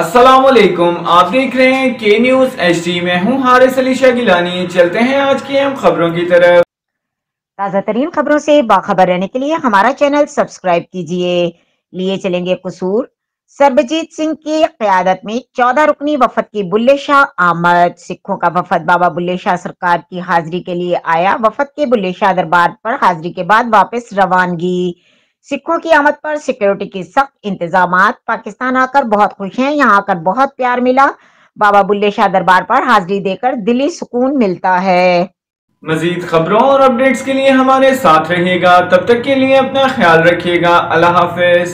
असलम आप देख रहे हैं के न्यूज एच डी में हूँ हारिस अली शाह गिलानी चलते हैं आज की अहम खबरों की तरफ ताज़ा तरीन खबरों से बाखबर रहने के लिए हमारा चैनल सब्सक्राइब कीजिए लिए चलेंगे कसूर सरबजीत सिंह की क्यादत में चौदह रुकनी वफद की बुल्ले शाह आमद सिखों का वफद बाबा बुल्ले शाह सरकार की हाजिरी के लिए आया वफद के बुल्ले शाह दरबार पर हाजिरी के बाद वापस रवानगी सिखों की आमद पर सिक्योरिटी की सख्त इंतजाम पाकिस्तान आकर बहुत खुश हैं यहाँ आकर बहुत प्यार मिला बाबा बुल्ले शाह दरबार पर हाजिरी देकर दिली सुकून मिलता है मजीद खबरों और अपडेट्स के लिए हमारे साथ रहिएगा तब तक के लिए अपना ख्याल रखिएगा अल्लाह हाफिज